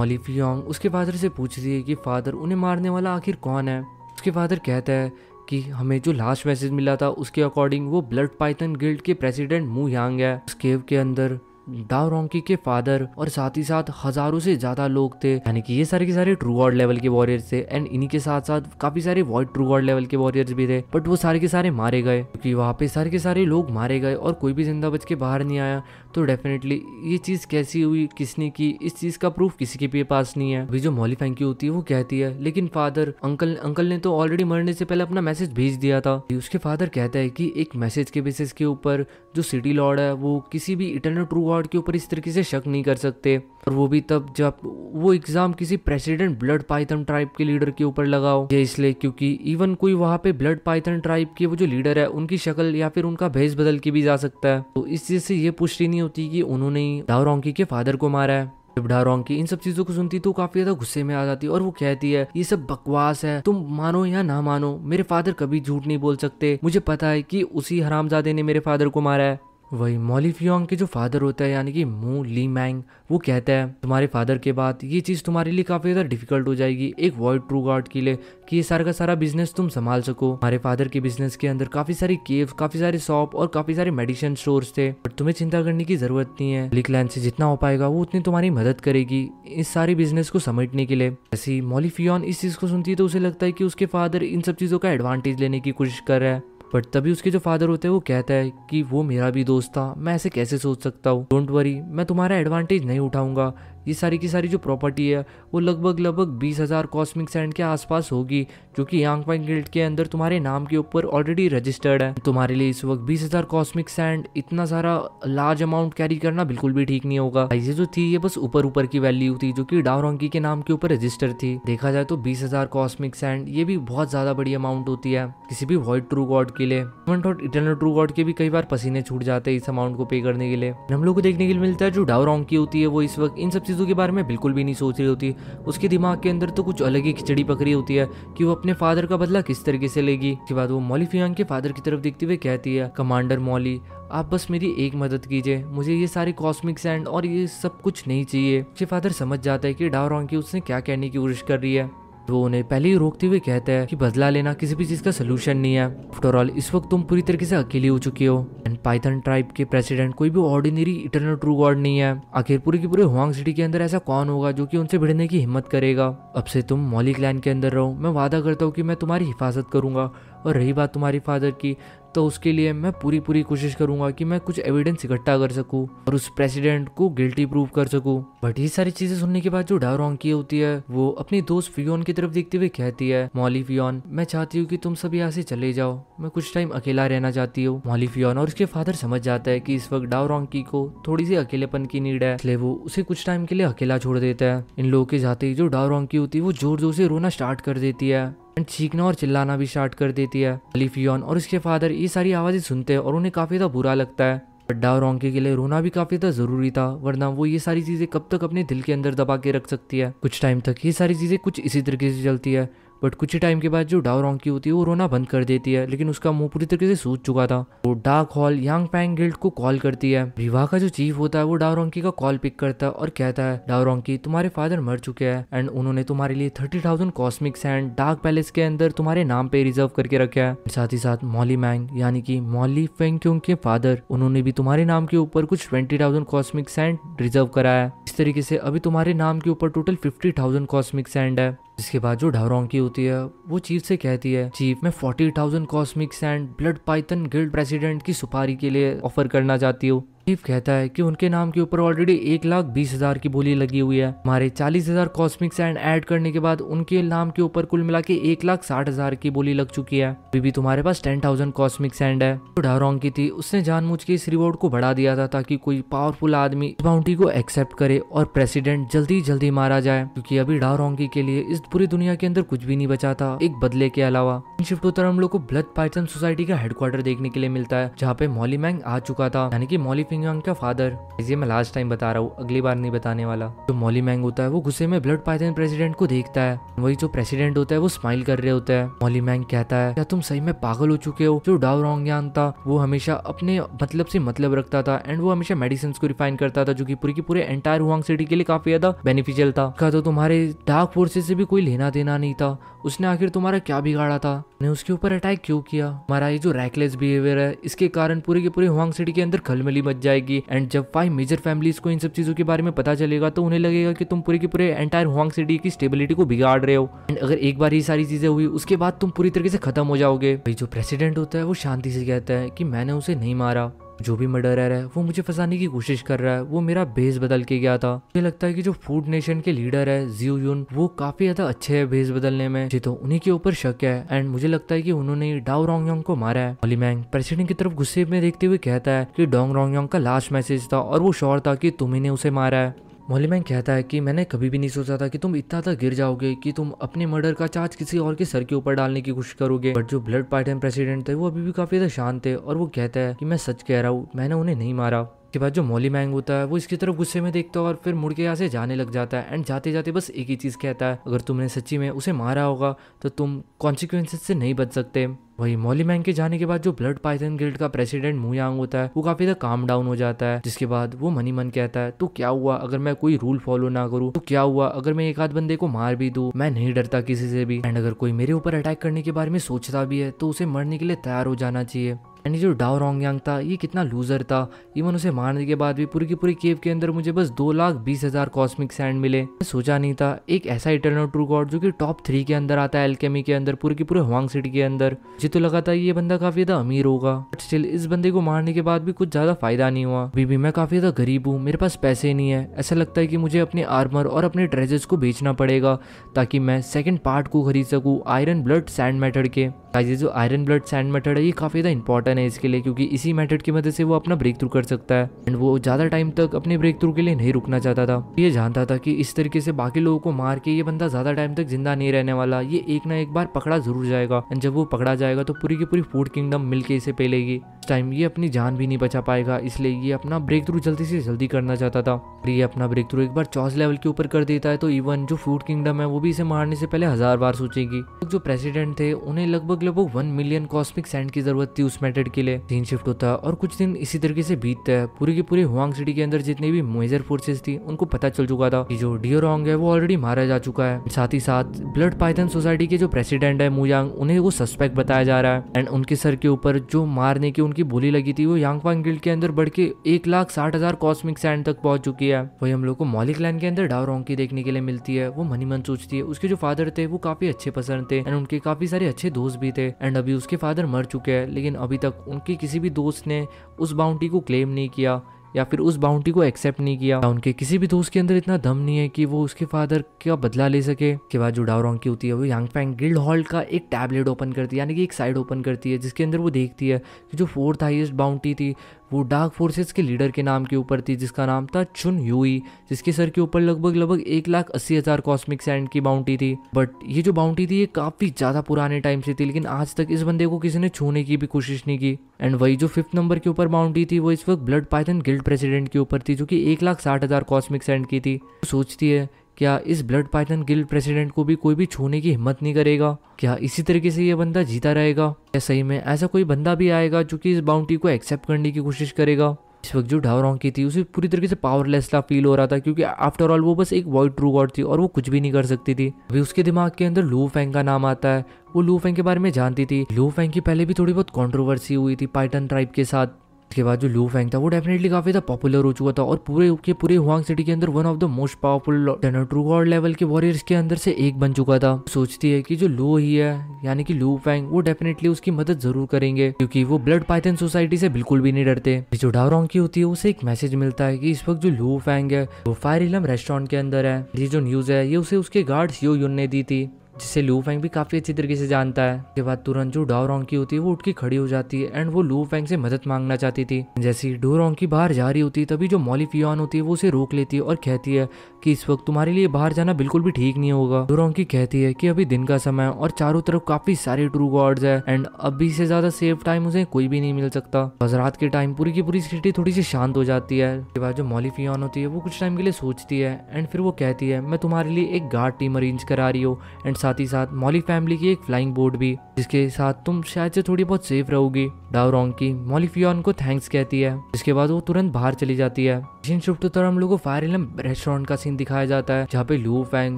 मॉलीफियोंग उसके फादर से पूछ रही है कि फादर उन्हें मारने वाला आखिर कौन है उसके फादर कहता है कि हमें जो लास्ट मैसेज मिला था उसके अकॉर्डिंग वो ब्लड पाइथन गिल्ड के प्रेसिडेंट मू यांग है उस केव के अंदर दारोंकी के फादर और साथ ही साथ हजारों से ज्यादा लोग थे यानी कि ये सारे के सारे ट्रू गॉड लेवल के वॉरियर थे एंड इन्हीं के साथ साथ काफी सारे वॉइड ट्रू गॉड लेवल के वॉरियर्स भी थे बट वो सारे के सारे मारे गए क्योंकि वहाँ पे सारे के सारे लोग मारे गए और कोई भी जिंदा बच के बाहर नहीं आया तो डेफिनेटली ये चीज कैसी हुई किसने की इस चीज का प्रूफ किसी के भी पास नहीं है अभी जो मॉली फैंकी होती है वो कहती है लेकिन फादर अंकल अंकल ने तो ऑलरेडी मरने से पहले अपना मैसेज भेज दिया था उसके फादर कहता है कि एक मैसेज के बेसिस के ऊपर जो सिटी लॉर्ड है वो किसी भी इटरनल ट्रू अवार्ड के ऊपर इस तरीके से शक नहीं कर सकते और वो भी तब जब वो एग्ज़ाम किसी प्रेसिडेंट ब्लड पाइथन ट्राइब के लीडर के ऊपर लगाओ ये इसलिए क्योंकि इवन कोई वहाँ पे ब्लड पाइथन ट्राइब के वो जो लीडर है उनकी शक्ल या फिर उनका भेज बदल के भी जा सकता है तो इस चीज़ से ये पुष्टि नहीं होती कि उन्होंने ही डावरोंकी के फादर को मारा है जब डारोंकी इन सब चीजों को सुनती तो काफी ज्यादा गुस्से में आ जाती है और वो कहती है ये सब बकवास है तुम मानो या ना मानो मेरे फादर कभी झूठ नहीं बोल सकते मुझे पता है कि उसी हरामजादे ने मेरे फादर को मारा है वही मोलीफ्योंग के जो फादर होता है यानी कि मू ली मैंग वो कहता है तुम्हारे फादर के बाद ये चीज़ तुम्हारे लिए काफ़ी ज़्यादा डिफिकल्ट हो जाएगी एक वर्ल्ड ट्रू गार्ड के लिए कि ये सारा का सारा बिजनेस तुम संभाल सको हमारे फादर के बिजनेस के अंदर काफ़ी सारी केव काफ़ी सारे शॉप और काफ़ी सारे मेडिसिन स्टोर्स थे बट तुम्हें चिंता करने की ज़रूरत नहीं है लिकलैंड से जितना हो पाएगा वो उतनी तुम्हारी मदद करेगी इस सारे बिजनेस को समेटने के लिए ऐसी मोलीफियन इस चीज़ को सुनती है तो उसे लगता है कि उसके फादर इन सब चीज़ों का एडवांटेज लेने की कोशिश कर रहा है बट तभी उसके जो फादर होते हैं वो कहता है कि वो मेरा भी दोस्त था मैं ऐसे कैसे सोच सकता हूँ डोंट वरी मैं तुम्हारा एडवांटेज नहीं उठाऊंगा ये सारी की सारी जो प्रॉपर्टी है वो लगभग लगभग बीस हज़ार कॉस्मिक सैंड के आसपास होगी जो कि यांग गिल्ड के अंदर तुम्हारे नाम के ऊपर ऑलरेडी रजिस्टर्ड है तुम्हारे लिए इस वक्त बीस हज़ार कॉस्मिक सैंड इतना सारा लार्ज अमाउंट कैरी करना बिल्कुल भी ठीक नहीं होगा ये जो थी ये बस ऊपर ऊपर की वैल्यू थी जो कि डावरंकी के नाम के ऊपर रजिस्टर थी देखा जाए तो बीस हज़ार कॉस्मिक सैंड ये भी बहुत ज़्यादा बड़ी अमाउंट होती है किसी भी वॉइड ट्रू गॉड के लिए वन ट्रू गॉड के भी कई बार पसीने छूट जाते हैं इस अमाउंट को पे करने के लिए हम लोग को देखने के लिए मिलता है जो डावरंकी होती है वो इस वक्त इन सब चीज़ों के बारे में बिल्कुल भी नहीं सोच रही होती उसके दिमाग के अंदर तो कुछ अलग ही खिचड़ी पकड़ी होती है कि वो अपने फादर का बदला किस तरीके से लेगी इसके बाद वो मौली फियांग के फादर की तरफ देखते हुए कहती है कमांडर मौली आप बस मेरी एक मदद कीजिए मुझे ये सारे कॉस्मिक सैंड और ये सब कुछ नहीं चाहिए उसके फादर समझ जाता है कि डावरॉन्ग की उसने क्या कहने की कोशिश कर रही है तो उन्हें पहले ही रोकते हुए कहते है कि बदला लेना किसी भी चीज का सोल्यूशन नहीं है आफ्टर ऑल इस वक्त तुम पूरी तरीके से अकेले हो चुके हो एंड पाइथन ट्राइब के प्रेसिडेंट कोई भी ऑर्डिनरी इटरनल ट्रू गॉड नहीं है आखिर पूरी की पूरे हुआंग सिटी के अंदर ऐसा कौन होगा जो कि उनसे भिड़ने की हिम्मत करेगा अब से तुम मौलिक लाइन के अंदर रहो मैं वादा करता हूँ कि मैं तुम्हारी हिफाजत करूंगा और रही बात तुम्हारी फादर की तो उसके लिए मैं पूरी पूरी कोशिश करूंगा कि मैं कुछ एविडेंस इकट्ठा कर सकूं और उस प्रेसिडेंट को गिल्टी प्रूव कर सकूं बट ये सारी चीजें सुनने के बाद जो डारोंग की होती है वो अपनी दोस्त फियोन की तरफ देखते हुए कहती है मौली फियोन मैं चाहती हूँ कि तुम सभी यहाँ से चले जाओ मैं कुछ टाइम अकेला रहना चाहती हूँ मौली फियोन और उसके फादर समझ जाता है की इस वक्त डाओरोंग की को थोड़ी सी अकेलेपन की नीड है इसलिए वो उसे कुछ टाइम के लिए अकेला छोड़ देता है इन लोगों के जाते ही जो डाओरोंग की होती है वो जोर जोर से रोना स्टार्ट कर देती है चीखना और चिल्लाना भी स्टार्ट कर देती है अलीफियन और उसके फादर ये सारी आवाज़ें सुनते हैं और उन्हें काफ़ी ज़्यादा बुरा लगता है बड्डा और ओंके के लिए रोना भी काफ़ी ज़्यादा ज़रूरी था वरना वो ये सारी चीज़ें कब तक अपने दिल के अंदर दबा के रख सकती है कुछ टाइम तक ये सारी चीज़ें कुछ इसी तरीके से चलती है बट कुछ ही टाइम के बाद जो डाओरोंग की होती है वो रोना बंद कर देती है लेकिन उसका मुंह पूरी तरीके से सूज चुका था वो dark hall Yang Pang guild को कॉल करती है विवाह का जो चीफ होता है वो डाओरोंकी का कॉल पिक करता है और कहता है डाओरोंकी तुम्हारे फादर मर चुके हैं एंड उन्होंने तुम्हारे लिए thirty thousand cosmic sand dark palace के अंदर तुम्हारे नाम पे रिजर्व करके रखा है साथ ही साथ मॉली मैंग यानी कि मॉली फेंक्यूंग के फादर उन्होंने भी तुम्हारे नाम के ऊपर कुछ twenty thousand cosmic sand reserve कराया इस तरीके से अभी तुम्हारे नाम के ऊपर total fifty thousand cosmic sand है जिसके बाद जो ढारोंकी होती है वो चीफ से कहती है चीफ मैं forty thousand cosmics and blood python guild president की सुपारी के लिए ऑफर करना चाहती हूँ शिव कहता है कि उनके नाम के ऊपर ऑलरेडी एक लाख बीस हजार की बोली लगी हुई है हमारे चालीस हजार कॉस्मिक सैंड ऐड करने के बाद उनके नाम के ऊपर कुल मिला के एक लाख साठ हजार की बोली लग चुकी है अभी भी तुम्हारे पास टेन थाउजेंड कॉस्मिक सैंड है तो डारोंग की थी उसने जानबूझ के इस रिवॉर्ड को बढ़ा दिया था ताकि कोई पावरफुल आदमी इस बाउंड्री को एक्सेप्ट करे और प्रेसिडेंट जल्दी जल्दी मारा जाए क्यूँकी अभी डारोंगी के लिए इस पूरी दुनिया के अंदर कुछ भी नहीं बचा था एक बदले के अलावा शिफ्ट होता हम लोग को ब्लड पाइथन सोसाइटी का हेडक्वार्टर देखने के लिए मिलता है जहाँ पे मॉली मैंग आ चुका था यानी कि मॉली रखेंगे उनका फादर ये मैं लास्ट टाइम बता रहा हूँ अगली बार नहीं बताने वाला जो मॉली मैंग होता है वो गुस्से में ब्लड पाइथन प्रेसिडेंट को देखता है वही जो प्रेसिडेंट होता है वो स्माइल कर रहे होता है मॉली मैंग कहता है क्या तुम सही में पागल हो चुके हो जो डाव रोंगयान था वो हमेशा अपने मतलब से मतलब रखता था एंड वो हमेशा मेडिसिन को रिफाइन करता था जो की पूरी की पूरे एंटायर हुआंग सिटी के लिए काफी ज्यादा बेनिफिशियल था का तो तुम्हारे डार्क फोर्सेस से भी कोई लेना देना नहीं था उसने आखिर तुम्हारा क्या बिगाड़ा था ने उसके ऊपर अटैक क्यों किया हमारा ये जो रैकलेस बिहेवियर है इसके कारण पूरे के पूरे हुआंग सिटी के अंदर खलमली मच जाएगी एंड जब फाइव मेजर फैमिलीज को इन सब चीजों के बारे में पता चलेगा तो उन्हें लगेगा कि तुम पूरे के पूरे एंटायर हुआंग सिटी की स्टेबिलिटी को बिगाड़ रहे हो एंड अगर एक बार ये सारी चीजें हुई उसके बाद तुम पूरी तरीके से खत्म हो जाओगे भाई जो प्रेसिडेंट होता है वो शांति से कहता है कि मैंने उसे नहीं मारा जो भी मर्डरर है वो मुझे फंसाने की कोशिश कर रहा है वो मेरा भेज बदल के गया था मुझे लगता है कि जो फूड नेशन के लीडर है जियो यून वो काफी ज्यादा अच्छे है भेज बदलने में जी तो उन्हीं के ऊपर शक है एंड मुझे लगता है की उन्होंने डाओ रोंगयोंग को मारा है ओलीमैंग प्रेसिडेंट की तरफ गुस्से में देखते हुए कहता है की डोंग रोंगयोंग का लास्ट मैसेज था और वो श्योर था की तुम्हें उसे मारा है मोलीमैन कहता है कि मैंने कभी भी नहीं सोचा था कि तुम इतना तक गिर जाओगे कि तुम अपने मर्डर का चार्ज किसी और के सर के ऊपर डालने की कोशिश करोगे बट जो ब्लड पार्टन प्रेसिडेंट थे वो अभी भी काफी ज्यादा शांत थे और वो कहता है कि मैं सच कह रहा हूँ मैंने उन्हें नहीं मारा के बाद जो मोली मैंग होता है वो इसकी तरफ गुस्से में देखता है और फिर मुड़के यहाँ से जाने लग जाता है एंड जाते जाते बस एक ही चीज़ कहता है अगर तुमने सच्ची में उसे मारा होगा तो तुम कॉन्सिक्वेंसेज से नहीं बच सकते वही मॉली मैन के जाने के बाद जो ब्लड पाइथन गिल्ड का प्रेसिडेंट मुयांग होता है वो काफी ज्यादा काम डाउन हो जाता है जिसके बाद वो मनी मन कहता है तो क्या हुआ अगर मैं कोई रूल फॉलो ना करूँ तो क्या हुआ अगर मैं एक आध बंदे को मार भी दू मैं नहीं डरता किसी से भी एंड अगर कोई मेरे ऊपर अटैक करने के बारे में सोचता भी है तो उसे मरने के लिए तैयार हो जाना चाहिए यानी जो डाओ यांग था ये कितना लूजर था इवन उसे मारने के बाद भी पूरी की पूरी केव के अंदर मुझे बस दो लाख बीस हजार कॉस्मिक सैंड मिले मैं सोचा नहीं था एक ऐसा इटरनल ट्रू गॉड जो कि टॉप थ्री के अंदर आता है एलकेमी के अंदर पूरी की पूरे हुआंग सिटी के अंदर मुझे तो लगा था ये बंदा काफी ज्यादा अमीर होगा बट स्टिल इस बंदे को मारने के बाद भी कुछ ज्यादा फायदा नहीं हुआ अभी भी मैं काफी ज्यादा गरीब हूँ मेरे पास पैसे नहीं है ऐसा लगता है कि मुझे अपने आर्मर और अपने ट्रेजर्स को बेचना पड़ेगा ताकि मैं सेकेंड पार्ट को खरीद सकूँ आयरन ब्लड सैंड मेथड के ये जो आयरन ब्लड सैंड मेथड है ये काफी ज्यादा इंपॉर्टेंट गन है इसके लिए क्योंकि इसी मेथड की मदद से वो अपना ब्रेक थ्रू कर सकता है एंड वो ज़्यादा टाइम तक अपने ब्रेक थ्रू के लिए नहीं रुकना चाहता था ये जानता था कि इस तरीके से बाकी लोगों को मार के ये बंदा ज़्यादा टाइम तक जिंदा नहीं रहने वाला ये एक ना एक बार पकड़ा जरूर जाएगा एंड जब वो पकड़ा जाएगा तो पूरी की पूरी फूड किंगडम मिलकर इसे पेलेगी टाइम ये अपनी जान भी नहीं बचा पाएगा इसलिए ये अपना ब्रेक थ्रू जल्दी से जल्दी करना चाहता था और ये अपना ब्रेक थ्रू एक बार चौस लेवल के ऊपर कर देता है तो इवन जो फूड किंगडम है वो भी इसे मारने से पहले हजार बार सोचेगी जो प्रेसिडेंट थे उन्हें लगभग लगभग वन मिलियन कॉस्मिक सैंड की जरूरत थी उस मेथड के लिए दिन शिफ्ट होता है और कुछ दिन इसी तरीके से बीतता हैं पूरी की पूरी हुआंग सिटी के अंदर जितनी भी मेजर फोर्सेस थी उनको पता चल चुका था कि जो डियोरोंग है वो ऑलरेडी मारा जा चुका है साथ ही साथ ब्लड पाइथन सोसाइटी के जो प्रेसिडेंट है मुयांग उन्हें वो सस्पेक्ट बताया जा रहा है एंड उनके सर के ऊपर जो मारने के उनकी बोली लगी थी वो यांगपांग गिल्ड के अंदर बढ़ के एक लाख साठ हजार कॉस्मिक सैंड तक पहुंच चुकी है वही हम लोग को मौलिक लैंड के अंदर डावरोंग की देखने के लिए मिलती है वो मनी मन सोचती है उसके जो फादर थे वो काफी अच्छे पसंद थे एंड उनके काफी सारे अच्छे दोस्त भी थे एंड अभी उसके फादर मर चुके हैं लेकिन अभी तक उनके किसी भी दोस्त ने उस बाउंड्री को क्लेम नहीं किया या फिर उस बाउंड्री को एक्सेप्ट नहीं किया उनके किसी भी दोस्त के अंदर इतना दम नहीं है कि वो उसके फादर का बदला ले सके के बाद जो डावरोंग की होती है वो यांग फैंग गिल्ड हॉल का एक टैबलेट ओपन करती है यानी कि एक साइड ओपन करती है जिसके अंदर वो देखती है कि जो फोर्थ हाइएस्ट बाउंड्री थी वो डार्क फोर्सेस के लीडर के नाम के ऊपर थी जिसका नाम था चुन यूई जिसके सर के ऊपर लगभग लगभग एक लाख अस्सी हज़ार कॉस्मिक सैंड की बाउंटी थी बट ये जो बाउंटी थी ये काफ़ी ज़्यादा पुराने टाइम से थी लेकिन आज तक इस बंदे को किसी ने छूने की भी कोशिश नहीं की एंड वही जो फिफ्थ नंबर के ऊपर बाउंड्री थी वो इस वक्त ब्लड पाइथन गिल्ड प्रेसिडेंट के ऊपर थी जो कि एक लाख साठ हज़ार कॉस्मिक सेंड की थी सोचती है क्या इस ब्लड पाइथन गिल्ड प्रेसिडेंट को भी कोई भी छूने की हिम्मत नहीं करेगा क्या इसी तरीके से यह बंदा जीता रहेगा या सही में ऐसा कोई बंदा भी आएगा जो कि इस बाउंड्री को एक्सेप्ट करने की कोशिश करेगा इस वक्त जो डावरों की थी उसे पूरी तरीके से पावरलेस ला फील हो रहा था क्योंकि आफ्टर ऑल वो बस एक वॉइड ट्रू गॉड थी और वो कुछ भी नहीं कर सकती थी अभी उसके दिमाग के अंदर लू फैंग का नाम आता है वो लू फैंग के बारे में जानती थी लू फैंग की पहले भी थोड़ी बहुत कॉन्ट्रोवर्सी हुई थी पाइटन ट्राइब के साथ इसके बाद जो लू फैंग था वो डेफिनेटली काफी ज्यादा पॉपुलर हो चुका था और पूरे के पूरे हुआंग सिटी के अंदर one of the most powerful true god level के वॉरियर्स के अंदर से एक बन चुका था सोचती है कि जो लू ही है यानी कि लू फैंग वो डेफिनेटली उसकी मदद जरूर करेंगे क्योंकि वो ब्लड पाइथन सोसाइटी से बिल्कुल भी नहीं डरते जो डावरोंग की होती है उसे एक मैसेज मिलता है कि इस वक्त जो लू फैंग है वो फायर इलम रेस्टोरेंट के अंदर है ये जो न्यूज है ये उसे उसके गार्ड यो यून ने दी थी जिसे लू फैंग भी काफ़ी अच्छी तरीके से जानता है के बाद तुरंत जो डाओरोंग की होती है वो उठ के खड़ी हो जाती है एंड वो लू फैंग से मदद मांगना चाहती थी जैसी ही डोरोंग बाहर जा रही होती है तभी जो मॉलीफियन होती है वो उसे रोक लेती है और कहती है कि इस वक्त तुम्हारे लिए बाहर जाना बिल्कुल भी ठीक नहीं होगा डू की कहती है की अभी दिन का समय और चारों तरफ काफ़ी सारे ट्रू गॉड्स है एंड अभी से ज़्यादा सेफ टाइम उसे कोई भी नहीं मिल सकता बस रात के टाइम पूरी की पूरी सिटी थोड़ी सी शांत हो जाती है के बाद जो मॉलीफियन होती है वो कुछ टाइम के लिए सोचती है एंड फिर वो कहती है मैं तुम्हारे लिए एक गार्ड टीम अरेंज करा रही हूँ एंड साथ ही साथ मॉली फैमिली की एक फ्लाइंग बोट भी जिसके साथ तुम शायद से थोड़ी बहुत सेफ रहोगी डावरोंग की मॉलीफियन को थैंक्स कहती है जिसके बाद वो तुरंत बाहर चली जाती है जिन शिफ्ट तो हम लोग को फायर एलम रेस्टोरेंट का सीन दिखाया जाता है जहाँ पे लू फैंग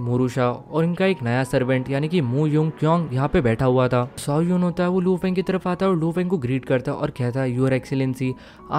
मोरूशा और इनका एक नया सर्वेंट यानी कि मू यूंग क्योंग यहाँ पे बैठा हुआ था सौ यून होता है वो लू फैंग की तरफ आता है और लू फैंग को ग्रीट करता है और कहता है यूर एक्सीलेंसी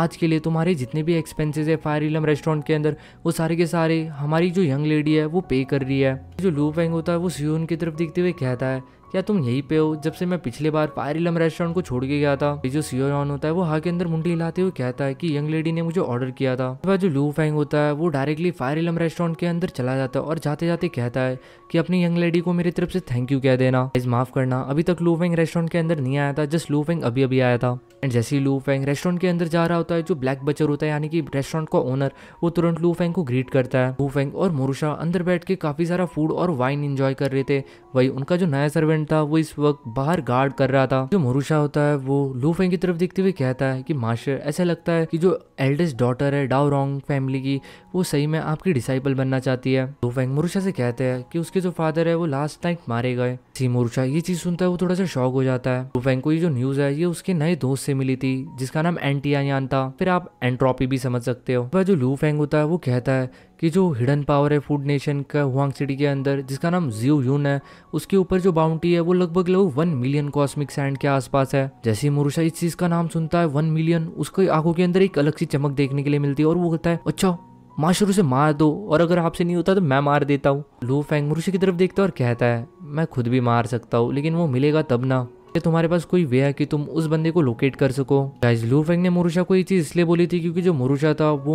आज के लिए तुम्हारे जितने भी एक्सपेंसेस है फायर एलम रेस्टोरेंट के अंदर वो सारे के सारे हमारी जो यंग लेडी है वो पे कर रही है जो लू फैंग होता है वो सियोन की तरफ तरफ देखते हुए कहता है क्या तुम यही पे हो जब से मैं पिछले बार पायरिलम रेस्टोरेंट को छोड़ के गया था जो जो सियोन होता है वो हाँ के अंदर मुंडी हिलाते हुए कहता है कि यंग लेडी ने मुझे ऑर्डर किया था बाद जो लू फैंग होता है वो डायरेक्टली फायरिलम रेस्टोरेंट के अंदर चला जाता है और जाते जाते कहता है कि अपनी यंग लेडी को मेरी तरफ से थैंक यू कह देना इज माफ करना अभी तक लू फैंग रेस्टोरेंट के अंदर नहीं आया था जस्ट लू फैंग अभी अभी आया था एंड जैसे ही लू फैंग रेस्टोरेंट के अंदर जा रहा होता है जो ब्लैक बचर होता है यानी कि रेस्टोरेंट का ओनर वो तुरंत लू फैंग को ग्रीट करता है लू फैंग और मोरूशा अंदर बैठ के काफी सारा फूड और वाइन इंजॉय कर रहे थे वही उनका जो नया सर्वेंट फ्रेंड था वो इस वक्त बाहर गार्ड कर रहा था जो मरुषा होता है वो लूफेंग की तरफ देखते हुए कहता है कि मास्टर ऐसा लगता है कि जो एल्डेस्ट डॉटर है डाओ रॉन्ग फैमिली की वो सही में आपकी डिसाइपल बनना चाहती है लूफेंग मरुषा से कहते हैं कि उसके जो फादर है वो लास्ट टाइम मारे गए सी मरुषा ये चीज सुनता है वो थोड़ा सा शॉक हो जाता है लूफेंग को ये जो न्यूज है ये उसके नए दोस्त से मिली थी जिसका नाम एंटियान था फिर आप एंट्रोपी भी समझ सकते हो वह जो लूफेंग होता है वो कहता है कि जो हिडन पावर है फूड नेशन का हुआंग सिटी के अंदर जिसका नाम जियो यून है उसके ऊपर जो बाउंटी है वो लगभग लगभग वन मिलियन कॉस्मिक सैंड के आसपास है जैसे ही मुरुषा इस चीज का नाम सुनता है वन मिलियन उसकी आंखों के अंदर एक अलग सी चमक देखने के लिए मिलती है और वो कहता है अच्छा माँ शुरू से मार दो और अगर आपसे नहीं होता तो मैं मार देता हूँ लो फैंग मुरुषी की तरफ देखता है और कहता है मैं खुद भी मार सकता हूँ लेकिन वो मिलेगा तब ना तुम्हारे पास कोई वे है कि तुम उस बंदे को लोकेट कर सको गाइज लू फेंग ने मुरुषा को ये चीज़ इसलिए बोली थी क्योंकि जो मुरुषा था वो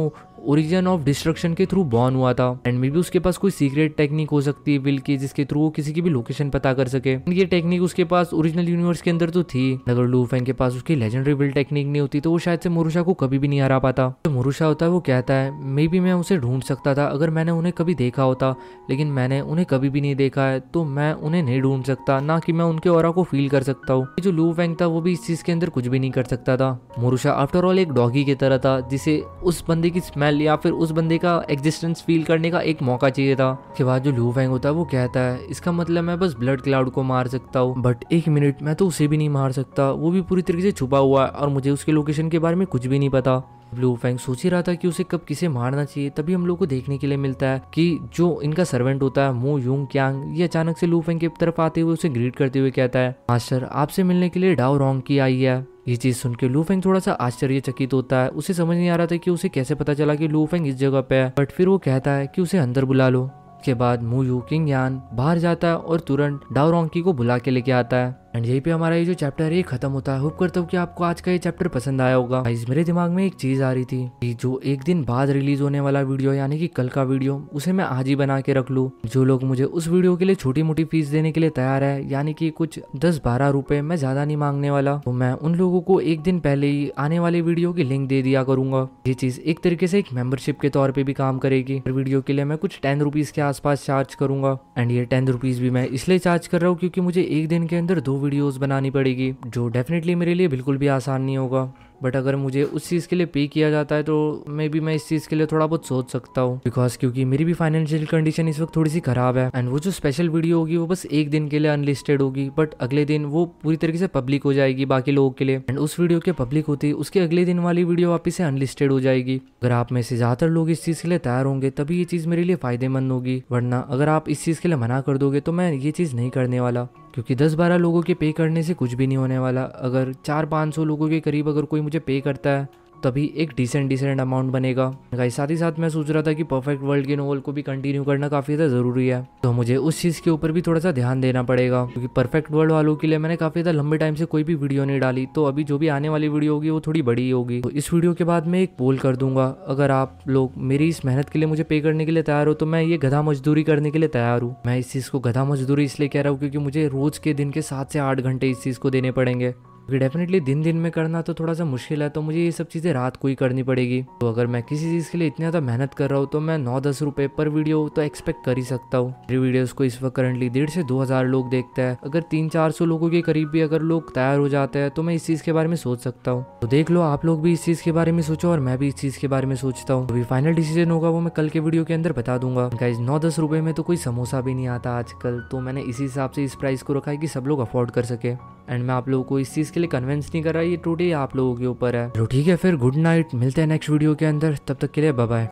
ओरिजिन ऑफ डिस्ट्रक्शन के थ्रू बॉर्न हुआ था एंड मे बी उसके पास कोई सीक्रेट टेक्निक हो सकती है विल की जिसके थ्रू वो किसी की भी लोकेशन पता कर सके ये टेक्निक उसके पास ओरिजिनल यूनिवर्स के अंदर तो थी अगर लूफेन के पास उसकी लेजेंडरी विल टेक्निक नहीं होती तो वो शायद से मोरूशा को कभी भी नहीं हरा पाता तो मोरूशा होता है वो कहता है मे बी मैं उसे ढूंढ सकता था अगर मैंने उन्हें कभी देखा होता लेकिन मैंने उन्हें कभी भी नहीं देखा है तो मैं उन्हें नहीं ढूंढ सकता ना कि मैं उनके और को फील कर सकता हूँ जो लू फैंग था वो भी इस चीज के अंदर कुछ भी नहीं कर सकता था मुरुषा आफ्टर ऑल एक डॉगी की तरह था जिसे उस बंदे की स्मेल स्टाइल या फिर उस बंदे का एग्जिस्टेंस फील करने का एक मौका चाहिए था उसके बाद जो लू फैंग होता है वो कहता है इसका मतलब मैं बस ब्लड क्लाउड को मार सकता हूँ बट एक मिनट मैं तो उसे भी नहीं मार सकता वो भी पूरी तरीके से छुपा हुआ है और मुझे उसके लोकेशन के बारे में कुछ भी नहीं पता ब्लू फैंग सोच ही रहा था कि उसे कब किसे मारना चाहिए तभी हम लोग को देखने के लिए मिलता है कि जो इनका सर्वेंट होता है मो यूंग क्यांग ये अचानक से लू फैंग की तरफ आते हुए उसे ग्रीट करते हुए कहता है मास्टर आपसे मिलने के लिए डाओ रोंग की आई है ये चीज़ सुन के लूफेंग थोड़ा सा आश्चर्यचकित होता है उसे समझ नहीं आ रहा था कि उसे कैसे पता चला कि लूफेंग इस जगह पे है बट फिर वो कहता है कि उसे अंदर बुला लो उसके बाद मू यू किंग यान बाहर जाता है और तुरंत डाओरोंकी को बुला के लेके आता है एंड यही पे हमारा ये जो चैप्टर है खत्म होता है होप करता हूँ कि आपको आज का ये चैप्टर पसंद आया होगा गाइस मेरे दिमाग में एक चीज आ रही थी कि जो एक दिन बाद रिलीज होने वाला वीडियो यानी कि कल का वीडियो उसे मैं आज ही बना के रख लू जो लोग मुझे उस वीडियो के लिए छोटी मोटी फीस देने के लिए तैयार है यानी की कुछ दस बारह रूपए मैं ज्यादा नहीं मांगने वाला तो मैं उन लोगों को एक दिन पहले ही आने वाले वीडियो की लिंक दे दिया करूंगा ये चीज एक तरीके से एक मेंबरशिप के तौर पर भी काम करेगी वीडियो के लिए मैं कुछ टेन रुपीज के आसपास चार्ज करूंगा एंड ये टेन रुपीज भी मैं इसलिए चार्ज कर रहा हूँ क्योंकि मुझे एक दिन के अंदर दो वीडियोस बनानी पड़ेगी जो डेफिनेटली मेरे लिए बिल्कुल भी आसान नहीं होगा बट अगर मुझे उस चीज़ के लिए पे किया जाता है तो मे बी मैं इस चीज़ के लिए थोड़ा बहुत सोच सकता हूँ बिकॉज क्योंकि मेरी भी फाइनेंशियल कंडीशन इस वक्त थोड़ी सी खराब है एंड वो जो स्पेशल वीडियो होगी वो बस एक दिन के लिए अनलिस्टेड होगी बट अगले दिन वो पूरी तरीके से पब्लिक हो जाएगी बाकी लोगों के लिए एंड उस वीडियो के पब्लिक होती उसके अगले दिन वाली वीडियो वापस से अनलिस्टेड हो जाएगी अगर आप में से ज़्यादातर लोग इस चीज़ के लिए तैयार होंगे तभी ये चीज़ मेरे लिए फ़ायदेमंद होगी वरना अगर आप इस चीज़ के लिए मना कर दोगे तो मैं ये चीज़ नहीं करने वाला क्योंकि दस बारह लोगों के पे करने से कुछ भी नहीं होने वाला अगर चार पाँच सौ लोगों के करीब अगर कोई मुझे पे करता है तभी एक डिसेंट डिसेंट अमाउंट बनेगा गाइस साथ ही साथ मैं सोच रहा था कि परफेक्ट वर्ल्ड के नोवल को भी कंटिन्यू करना काफ़ी ज़्यादा ज़रूरी है तो मुझे उस चीज़ के ऊपर भी थोड़ा सा ध्यान देना पड़ेगा क्योंकि परफेक्ट वर्ल्ड वालों के लिए मैंने काफ़ी ज़्यादा लंबे टाइम से कोई भी वीडियो नहीं डाली तो अभी जो भी आने वाली वीडियो होगी वो थोड़ी बड़ी होगी तो इस वीडियो के बाद मैं एक पोल कर दूंगा अगर आप लोग मेरी इस मेहनत के लिए मुझे पे करने के लिए तैयार हो तो मैं ये गधा मजदूरी करने के लिए तैयार हूँ मैं इस चीज़ को गधा मजदूरी इसलिए कह रहा हूँ क्योंकि मुझे रोज के दिन के सात से आठ घंटे इस चीज़ को देने पड़ेंगे क्योंकि डेफिनेटली दिन दिन में करना तो थोड़ा सा मुश्किल है तो मुझे ये सब चीज़ें रात को ही करनी पड़ेगी तो अगर मैं किसी चीज़ के लिए इतनी ज़्यादा मेहनत कर रहा हूँ तो मैं नौ दस रुपये पर वीडियो तो एक्सपेक्ट कर ही सकता हूँ मेरी वीडियोज़ को इस वक्त करंटली डेढ़ से दो हज़ार लोग देखते हैं अगर तीन चार सौ लोगों के करीब भी अगर लोग तैयार हो जाते हैं तो मैं इस चीज़ के बारे में सोच सकता हूँ तो देख लो आप लोग भी इस चीज़ के बारे में सोचो और मैं भी इस चीज़ के बारे में सोचता हूँ अभी फाइनल डिसीजन होगा वो मैं कल के वीडियो के अंदर बता दूंगा गाइज नौ दस रुपये में तो कोई समोसा भी नहीं आता आजकल तो मैंने इसी हिसाब से इस प्राइस को रखा है कि सब लोग अफोर्ड कर सके एंड मैं आप लोगों को इस चीज़ इसके लिए कन्विंस नहीं कर रहा ये टूटी आप लोगों के ऊपर है तो ठीक है फिर गुड नाइट मिलते हैं नेक्स्ट वीडियो के अंदर तब तक के लिए बाय